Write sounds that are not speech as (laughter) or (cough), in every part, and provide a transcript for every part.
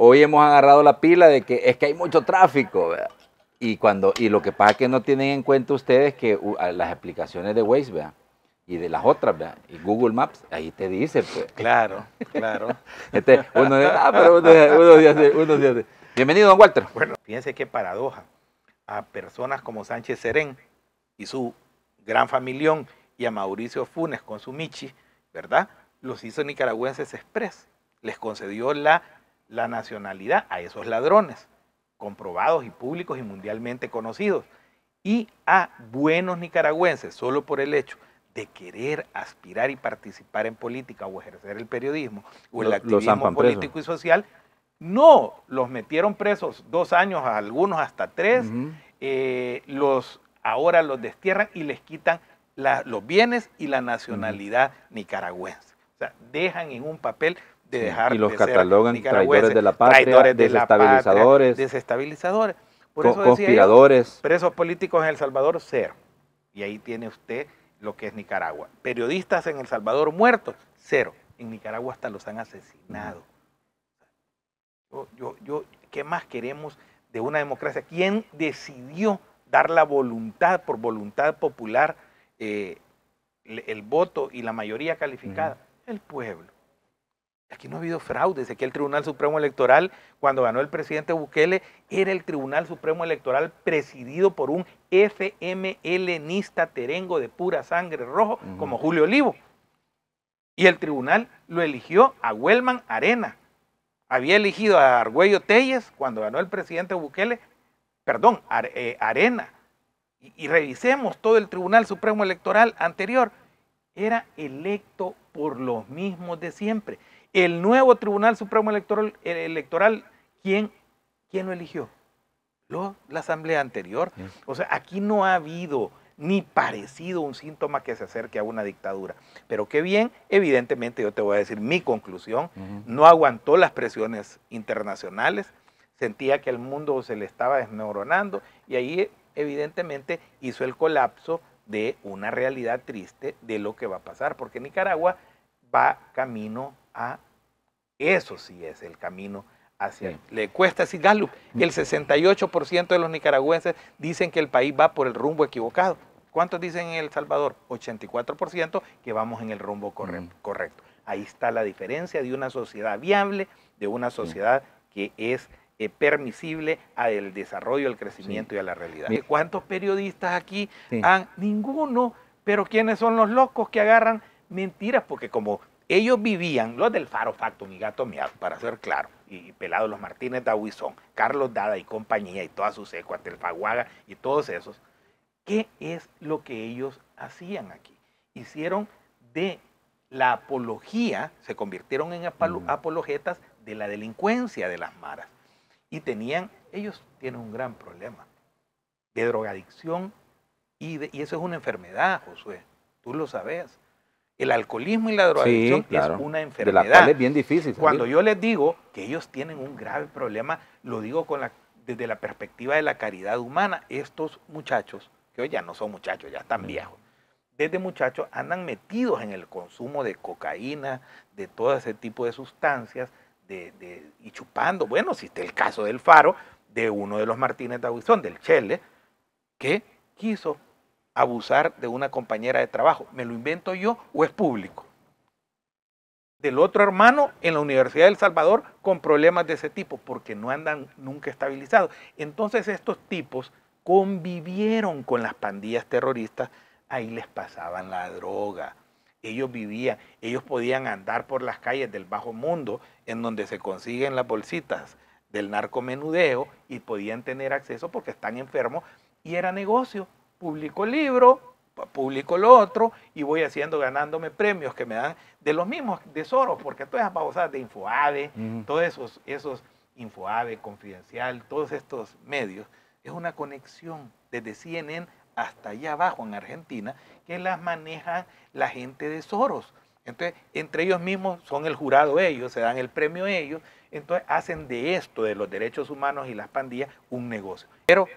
Hoy hemos agarrado la pila de que es que hay mucho tráfico, Y, cuando, y lo que pasa es que no tienen en cuenta ustedes que uh, las aplicaciones de Waze, y de las otras, Y Google Maps, ahí te dice, pues. Claro, claro. uno ah, Bienvenido, don Walter. Bueno, fíjense qué paradoja. A personas como Sánchez Serén y su gran familión y a Mauricio Funes con su Michi, ¿verdad? Los hizo nicaragüenses express. Les concedió la la nacionalidad a esos ladrones, comprobados y públicos y mundialmente conocidos, y a buenos nicaragüenses solo por el hecho de querer aspirar y participar en política o ejercer el periodismo o el activismo político y social, no, los metieron presos dos años, a algunos hasta tres, eh, los, ahora los destierran y les quitan los bienes y la nacionalidad nicaragüense. O sea, dejan en un papel y los catalogan traidores de la patria, desestabilizadores, conspiradores, presos políticos en El Salvador cero. Y ahí tiene usted lo que es Nicaragua. Periodistas en El Salvador muertos cero. En Nicaragua hasta los han asesinado. Yo, ¿Qué más queremos de una democracia? ¿Quién decidió dar la voluntad por voluntad popular, eh, el, voto y la mayoría calificada? El pueblo. Aquí no ha habido fraudes. Aquí el Tribunal Supremo Electoral, cuando ganó el presidente Bukele, era el Tribunal Supremo Electoral presidido por un FMLNista terengo de pura sangre rojo, como Julio Olivo. Y el tribunal lo eligió a Huelman Arena. Había elegido a Argüello Telles cuando ganó el presidente Bukele, perdón, eh, Arena. y revisemos todo el Tribunal Supremo Electoral anterior. Era electo por los mismos de siempre el nuevo Tribunal Supremo Electoral, ¿quién, ¿quién lo eligió? la asamblea anterior. O sea, aquí no ha habido ni parecido un síntoma que se acerque a una dictadura. Pero qué bien, evidentemente yo te voy a decir mi conclusión, no aguantó las presiones internacionales, sentía que al mundo se le estaba desmoronando y ahí evidentemente hizo el colapso de una realidad triste de lo que va a pasar, porque Nicaragua va camino a eso sí es el camino hacia... Le cuesta decir Gallup, el 68% mm. de los nicaragüenses dicen que el país va por el rumbo equivocado. ¿Cuántos dicen en El Salvador? 84% que vamos en el rumbo mm. correcto. Ahí está la diferencia de una sociedad viable, de una sociedad que es permisible eh, permisible al desarrollo, al crecimiento y a la realidad. ¿Cuántos periodistas aquí han? Ninguno, pero ¿quiénes son los locos que agarran mentiras? Porque como ellos vivían, los del Faro Facto, y gato miado, para ser claro, y Pelado los Martínez Huizón, Carlos Dada y compañía, y toda su secuas, Telfaguaga y todos esos. ¿Qué es lo que ellos hacían aquí? Hicieron de la apología, se convirtieron en apologetas de la delincuencia de las maras. Y tenían, ellos tienen un gran problema de drogadicción y, y eso es una enfermedad, Josué, tú lo sabes el alcoholismo y la drogadicción es una enfermedad. De la cual es bien difícil. Cuando yo les digo que ellos tienen un grave problema, lo digo desde la perspectiva de la caridad humana. Estos muchachos, que hoy ya no son muchachos, ya están mm. viejos, desde muchachos andan metidos en el consumo de cocaína, de todo ese tipo de sustancias, y chupando. Bueno, si el caso del faro, de uno de los Martínez de Aguizón, del Chele, que quiso abusar de una compañera de trabajo. ¿Me lo invento yo o es público? Del otro hermano en la Universidad del El Salvador con problemas de ese tipo, porque no andan nunca estabilizados. Entonces estos tipos convivieron con las pandillas terroristas, ahí les pasaban la droga. Ellos vivían, ellos podían andar por las calles del bajo mundo, en donde se consiguen las bolsitas del narcomenudeo y podían tener acceso porque están enfermos y era negocio publico el libro, publico lo otro y voy haciendo, ganándome premios que me dan de los mismos de Soros, porque todas esas pausas de InfoAde, todos esos, esos InfoAve, Confidencial, todos estos medios, es una conexión desde CNN hasta allá abajo en Argentina que las maneja la gente de Soros. Entonces, entre ellos mismos son el jurado ellos, se dan el premio ellos, entonces hacen de esto, de los derechos humanos y las pandillas, un negocio. Pero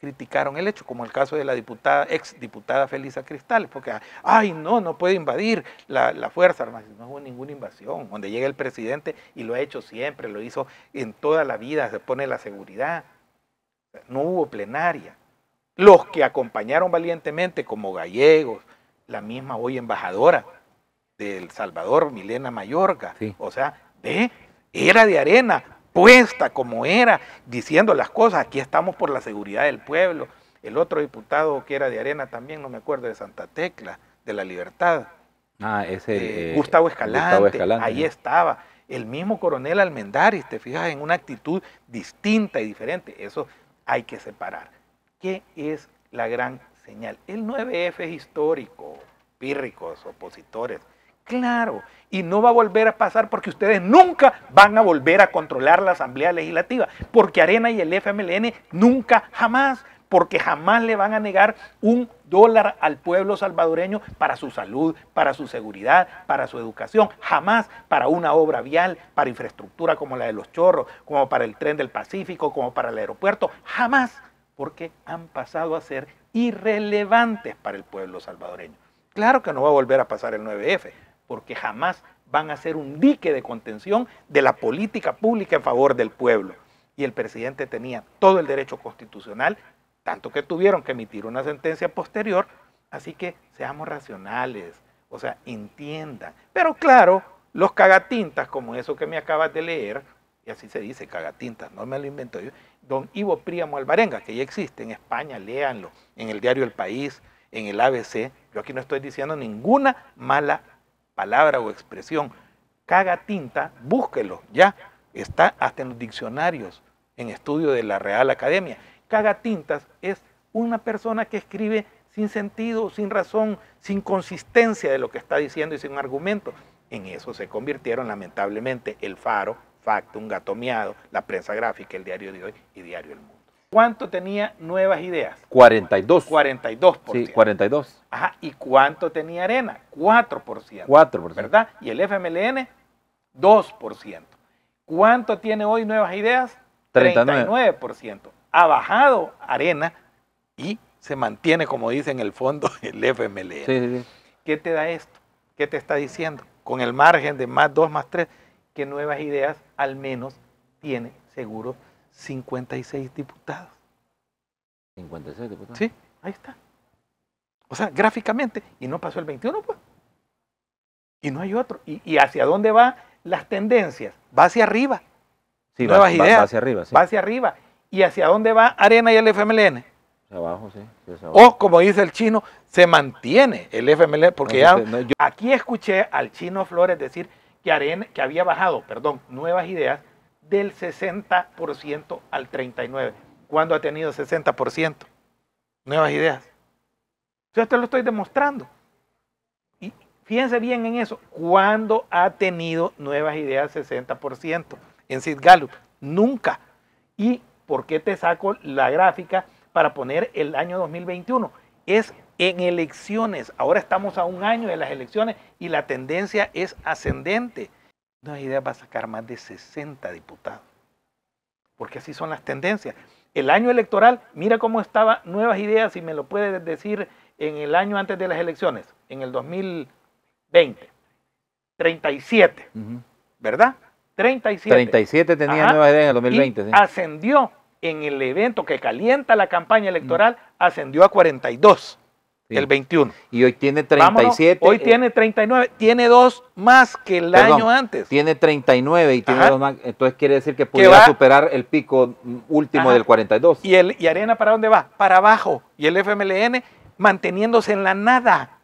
criticaron el hecho, como el caso de la diputada, ex diputada Felisa Cristal, porque, ay, no, no puede invadir la, Fuerza Armada. No hubo ninguna invasión, donde llega el presidente y lo ha hecho siempre, lo hizo en toda la vida, se pone la seguridad. No hubo plenaria. Los que acompañaron valientemente, como gallegos, la misma hoy embajadora de El Salvador, Milena Mayorga, o sea, de, era de arena, puesta como era, diciendo las cosas, aquí estamos por la seguridad del pueblo. El otro diputado que era de Arena también, no me acuerdo, de Santa Tecla, de la Libertad. Ah, ese. Eh, eh, Gustavo, Escalante, Ahí estaba. El mismo coronel Almendaris, te fijas, en una actitud distinta y diferente. Eso hay que separar. ¿Qué es la gran señal? El 9F es histórico, pírricos, opositores. Claro, y no va a volver a pasar porque ustedes nunca van a volver a controlar la Asamblea Legislativa, porque Arena y el FMLN nunca jamás, porque jamás le van a negar un dólar al pueblo salvadoreño para su salud, para su seguridad, para su educación, jamás para una obra vial, para infraestructura como la de los chorros, como para el tren del Pacífico, como para el aeropuerto, jamás, porque han pasado a ser irrelevantes para el pueblo salvadoreño. Claro que no va a volver a pasar el 9F, porque jamás van a ser un dique de contención de la política pública en favor del pueblo. Y el presidente tenía todo el derecho constitucional, tanto que tuvieron que emitir una sentencia posterior, así que seamos racionales, o sea, entiendan. Pero claro, los cagatintas, como eso que me acabas de leer, y así se dice, cagatintas, no me lo invento yo, don Ivo Príamo Albarenga, que ya existe en España, léanlo, en el diario El País, en el ABC, yo aquí no estoy diciendo ninguna mala palabra o expresión caga tinta, búsquelo, ya. Está hasta en los diccionarios, en estudio de la Real Academia. Caga tintas es una persona que escribe sin sentido, sin razón, sin consistencia de lo que está diciendo y sin argumento. En eso se convirtieron lamentablemente El Faro, Factum, Un la prensa gráfica, el diario de hoy y Diario El Mundo. ¿Cuánto tenía nuevas ideas? 42. 42%. Sí, 42. Ajá, ¿y cuánto tenía arena? 4%. 4%. ¿Verdad? Y el FMLN, 2%. ¿Cuánto tiene hoy nuevas ideas? 39%. Ha bajado arena y se mantiene, como dice en el fondo, (laughs) el FMLN. Sí, sí, ¿Qué te da esto? ¿Qué te está diciendo? Con el margen de más 2 más 3, que nuevas ideas al menos tiene seguro. 56 diputados. 56 diputados. Sí, ahí está. O sea, gráficamente, y no pasó el 21, pues. Y no hay otro. ¿Y, hacia dónde van las tendencias? Va hacia arriba. Sí, Nuevas ideas. Va hacia arriba, sí. Va hacia arriba. ¿Y hacia dónde va Arena y el FMLN? Abajo, sí. O, como dice el chino, se mantiene el FMLN. Porque ya, aquí escuché al chino Flores decir que, Arena, que había bajado, perdón, Nuevas Ideas del 60% al 39%. ¿Cuándo ha tenido 60%? Nuevas ideas. Yo te lo estoy demostrando. Y fíjense bien en eso. ¿Cuándo ha tenido nuevas ideas 60% en Sid Gallup? Nunca. ¿Y por qué te saco la gráfica para poner el año 2021? Es en elecciones. Ahora estamos a un año de las elecciones y la tendencia es ascendente. Nuevas Ideas va a sacar más de 60 diputados. Porque así son las tendencias. El año electoral, mira cómo estaba Nuevas Ideas, si me lo puedes decir, en el año antes de las elecciones, en el 2020. 37, ¿verdad? 37. 37 tenía Nuevas Ideas en el 2020. Ascendió en el evento que calienta la campaña electoral, ascendió a 42. El 21. Y hoy tiene 37. hoy eh. tiene 39. Tiene dos más que el año antes. Tiene 39 y tiene dos más. Entonces quiere decir que pudiera superar el pico último del 42. ¿Y, el, ¿Y Arena para dónde va? Para abajo. Y el FMLN manteniéndose en la nada.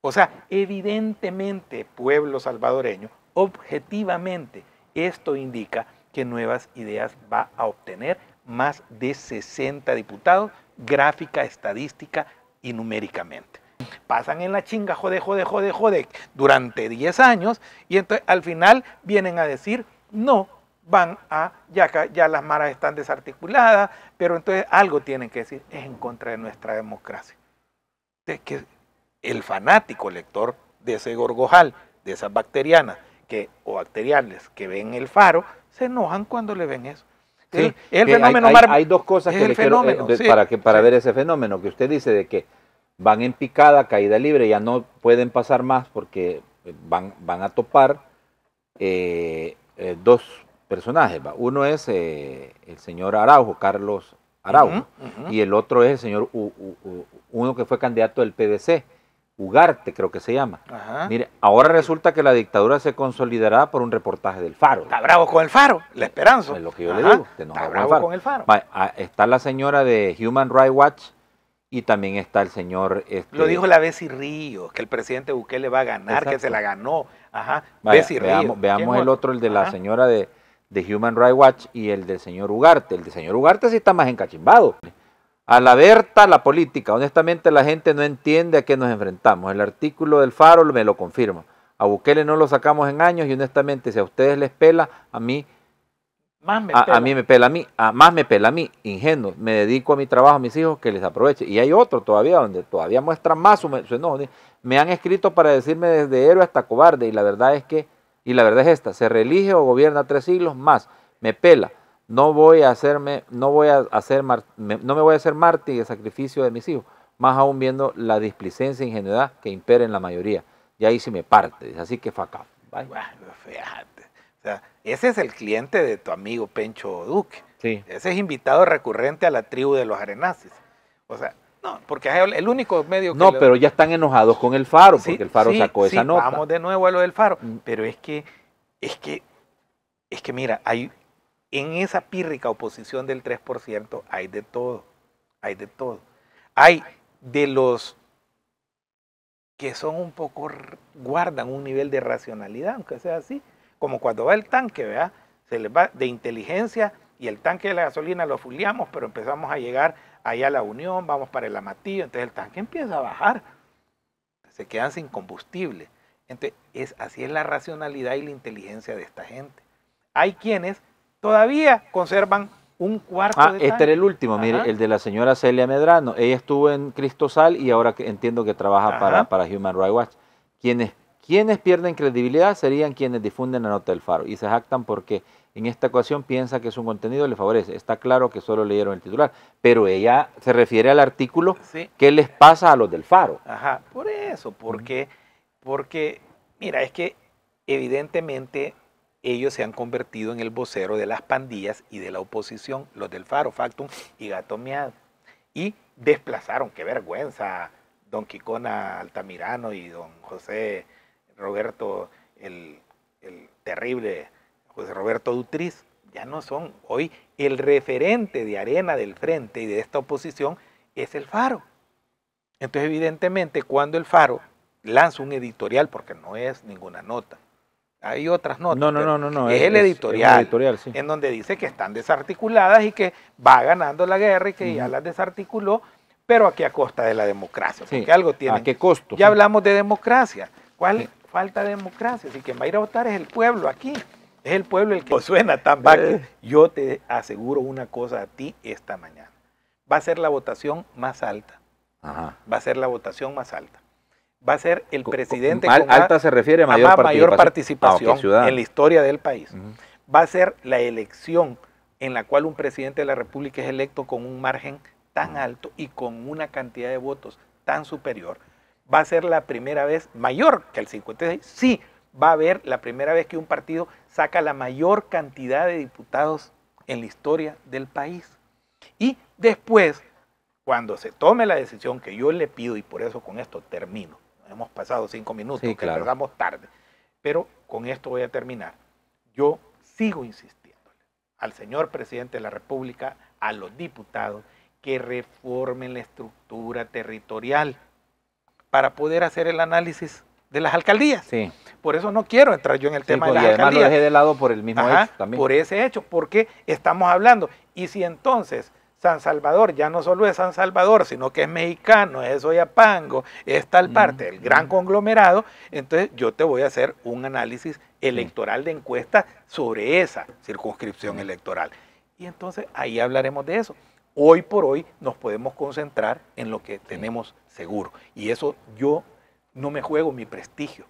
O sea, evidentemente, pueblo salvadoreño, objetivamente, esto indica que Nuevas Ideas va a obtener más de 60 diputados, gráfica estadística y numéricamente. Pasan en la chinga, jode, jode, jode, jode, durante 10 años y entonces al final vienen a decir, no, van a, ya, ya las maras están desarticuladas, pero entonces algo tienen que decir, es en contra de nuestra democracia. que el fanático lector de ese gorgojal, de esas bacterianas que, o bacteriales que ven el faro, se enojan cuando le ven eso. Sí, eh, eh, hay, dos cosas que le quiero, eh, para, que, para ver ese fenómeno que usted dice de que van en picada, caída libre, ya no pueden pasar más porque van, van a topar dos personajes. Uno es el señor Araujo, Carlos Araujo, y el otro es el señor, uno que fue candidato del PDC, Ugarte, creo que se llama. Mire, ahora resulta que la dictadura se consolidará por un reportaje del Faro. Está bravo con el Faro, la esperanza. Es lo que yo le digo. está bravo con el Faro. Ah, está la señora de Human Rights Watch y también está el señor... Este, lo dijo la y Ríos, que el presidente le va a ganar, que se la ganó. Ajá, veamos, Veamos el otro, el de la señora de, de Human Rights Watch y el del señor Ugarte. El de señor Ugarte sí está más encachimbado. A la aberta la política, honestamente la gente no entiende a qué nos enfrentamos. El artículo del Faro me lo confirma. A Bukele no lo sacamos en años y honestamente si a ustedes les pela, a mí más me a, pela. a, mí me pela a mí, más me pela a mí, ingenuo. Me dedico a mi trabajo, a mis hijos, que les aproveche. Y hay otro todavía donde todavía muestra más su, Me han escrito para decirme desde héroe hasta cobarde y la verdad es que, y la verdad es esta, se reelige o gobierna tres siglos más. Me pela no voy a hacerme, no voy a hacer, no me voy a hacer mártir de sacrificio de mis hijos, más aún viendo la displicencia e ingenuidad que impera en la mayoría. Y ahí sí me parte, así que faca. Bueno, fíjate. O sea, ese es el cliente de tu amigo Pencho Duque. Ese es invitado recurrente a la tribu de los arenaces O sea, no, porque es el único medio que. No, pero ya están enojados con el Faro, porque el Faro sacó esa nota. Vamos de nuevo a lo del Faro. Mm. Pero es que, es que, es que mira, hay, en esa pírrica oposición del 3% hay de todo, hay de todo. Hay de los que son un poco, guardan un nivel de racionalidad, aunque sea así, como cuando va el tanque, ¿verdad? Se les va de inteligencia y el tanque de la gasolina lo fuliamos, pero empezamos a llegar allá a la Unión, vamos para el Amatillo, entonces el tanque empieza a bajar, se quedan sin combustible. Entonces, es, así es la racionalidad y la inteligencia de esta gente. Hay quienes todavía conservan un cuarto ah, de Este era el último, mire, el de la señora Celia Medrano. Ella estuvo en Cristosal y ahora entiendo que trabaja para, para, Human Rights Watch. Quienes, quienes pierden credibilidad serían quienes difunden la nota del faro y se jactan porque en esta ocasión piensa que es un contenido le favorece. Está claro que solo leyeron el titular, pero ella se refiere al artículo que les pasa a los del faro. Ajá, por eso, porque, porque mira, es que evidentemente ellos se han convertido en el vocero de las pandillas y de la oposición, los del Faro, Factum y Gato Y desplazaron, qué vergüenza, don Quicona Altamirano y don José Roberto, el, el terrible José Roberto Dutriz. Ya no son. Hoy el referente de arena del frente y de esta oposición es el Faro. Entonces, evidentemente, cuando el Faro lanza un editorial, porque no es ninguna nota, hay otras notas. No, no, no, no, no. Es, el editorial. En donde dice que están desarticuladas y que va ganando la guerra y que ya las desarticuló, pero aquí a costa de la democracia. Sí. Porque algo tiene. ¿A qué costo? Ya hablamos de democracia. ¿Cuál falta de democracia? Si quien va a ir a votar es el pueblo aquí. Es el pueblo el que pues suena tan vaque. Yo te aseguro una cosa a ti esta mañana. Va a ser la votación más alta. Va a ser la votación más alta va a ser el presidente con, la alta se refiere a mayor, participación, ah, en la historia del país. Va a ser la elección en la cual un presidente de la República es electo con un margen tan alto y con una cantidad de votos tan superior. Va a ser la primera vez mayor que el 56. Sí, va a haber la primera vez que un partido saca la mayor cantidad de diputados en la historia del país. Y después, cuando se tome la decisión que yo le pido, y por eso con esto termino, hemos pasado cinco minutos, que nos tarde. Pero con esto voy a terminar. Yo sigo insistiendo al señor presidente de la República, a los diputados, que reformen la estructura territorial para poder hacer el análisis de las alcaldías. Sí. Por eso no quiero entrar yo en el tema de pues, las y además alcaldías. lo dejé de lado por el mismo hecho también. Por ese hecho, porque estamos hablando. Y si entonces San Salvador, ya no solo es San Salvador, sino que es mexicano, es Oyapango, es tal parte, el gran conglomerado, entonces yo te voy a hacer un análisis electoral de encuesta sobre esa circunscripción electoral. Y entonces ahí hablaremos de eso. Hoy por hoy nos podemos concentrar en lo que tenemos seguro. Y eso yo no me juego mi prestigio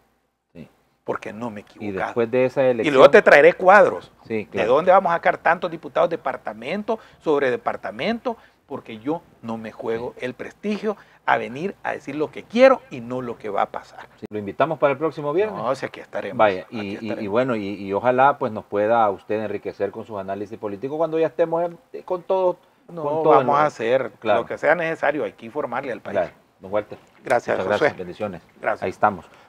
porque no me equivoco. Y después de esa elección. Y luego te traeré cuadros. Sí, De dónde vamos a sacar tantos diputados departamento sobre departamento, porque yo no me juego el prestigio a venir a decir lo que quiero y no lo que va a pasar. Sí, lo invitamos para el próximo viernes. No, o sea, aquí estaremos. Vaya, y, bueno, y, ojalá pues nos pueda usted enriquecer con sus análisis políticos cuando ya estemos eh, con todo. No, vamos a hacer lo que sea necesario, hay que informarle al país. Don Walter. Gracias, gracias, bendiciones. Gracias. Ahí estamos.